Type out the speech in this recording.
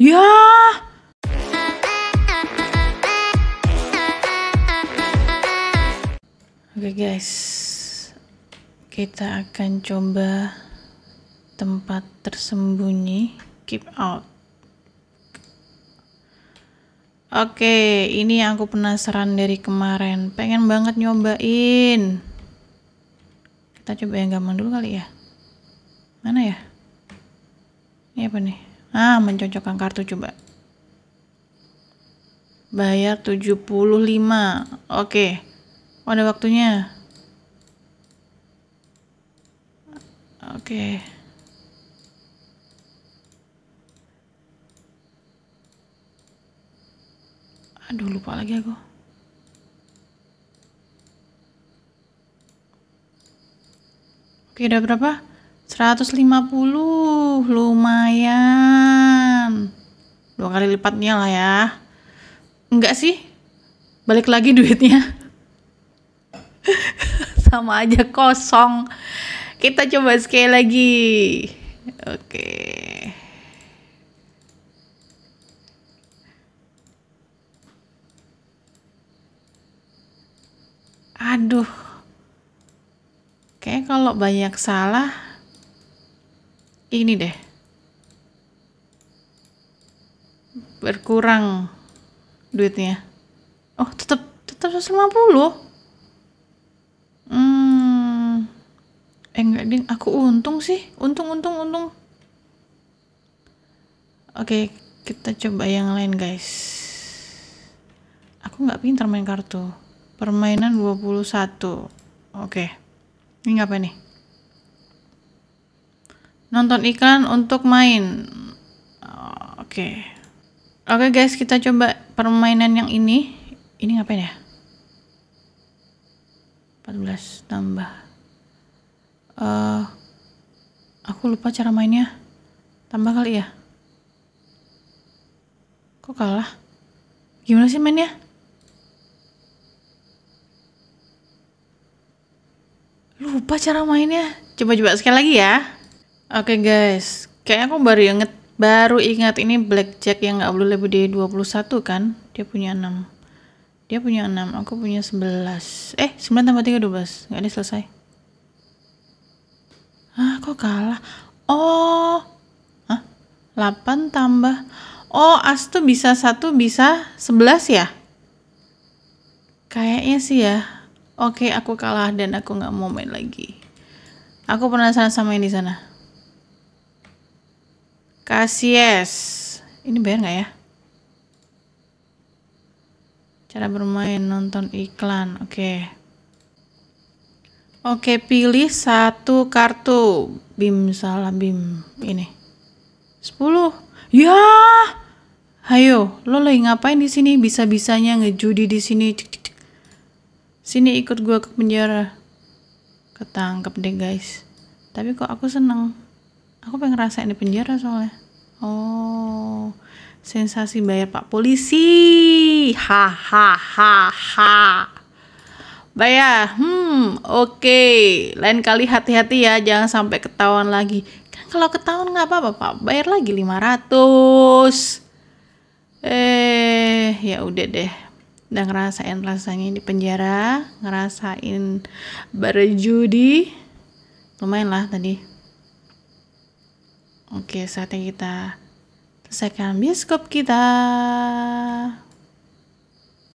Ya. Oke okay guys, kita akan coba tempat tersembunyi keep out. Oke, okay, ini yang aku penasaran dari kemarin. Pengen banget nyobain. Kita coba yang gampang dulu kali ya. Mana ya? Ini apa nih? Nah, mencocokkan kartu coba. Bayar 75. Oke. Okay. Oh, ada waktunya. Oke. Aduh, lupa lagi aku. Oke, ada berapa? 150 lumayan dua kali lipatnya lah ya enggak sih balik lagi duitnya sama aja kosong kita coba sekali lagi oke aduh Oke, kalau banyak salah ini deh berkurang duitnya oh tetap tetap 150 hmm eh enggak ding aku untung sih untung untung untung oke kita coba yang lain guys aku nggak pintar main kartu permainan 21 oke okay. ini apa nih nonton iklan untuk main oh, oke okay. oke okay, guys kita coba permainan yang ini ini ngapain ya 14 tambah uh, aku lupa cara mainnya tambah kali ya kok kalah gimana sih mainnya lupa cara mainnya coba-coba sekali lagi ya Oke okay, guys, kayaknya aku baru inget baru ingat ini blackjack yang nggak perlu lebih dari 21 kan? Dia punya 6. Dia punya 6, aku punya 11. Eh, 9 tambah 3 12. Nggak ada selesai. Ah, kok kalah? Oh. Hah? 8 tambah Oh, as tuh bisa 1 bisa 11 ya? Kayaknya sih ya. Oke, okay, aku kalah dan aku nggak mau main lagi. Aku penasaran sama yang di sana. ACS. Ini bayar nggak ya? Cara bermain nonton iklan. Oke. Okay. Oke, okay, pilih satu kartu. Bim salah Bim ini. sepuluh, Ya. ayo, lo lagi ngapain di sini? Bisa-bisanya ngejudi di sini. Sini ikut gua ke penjara. Ketangkep deh, guys. Tapi kok aku seneng. Aku pengen ngerasain di penjara soalnya. Oh, sensasi bayar Pak Polisi. Hahaha. Bayar. Hmm, oke. Okay. Lain kali hati-hati ya, jangan sampai ketahuan lagi. Kan kalau ketahuan nggak apa-apa, Pak. Bayar lagi 500. Eh, ya udah deh. Udah ngerasain rasanya di penjara, ngerasain berjudi. Lumayan lah tadi. Oke, saatnya kita selesaikan bioskop kita.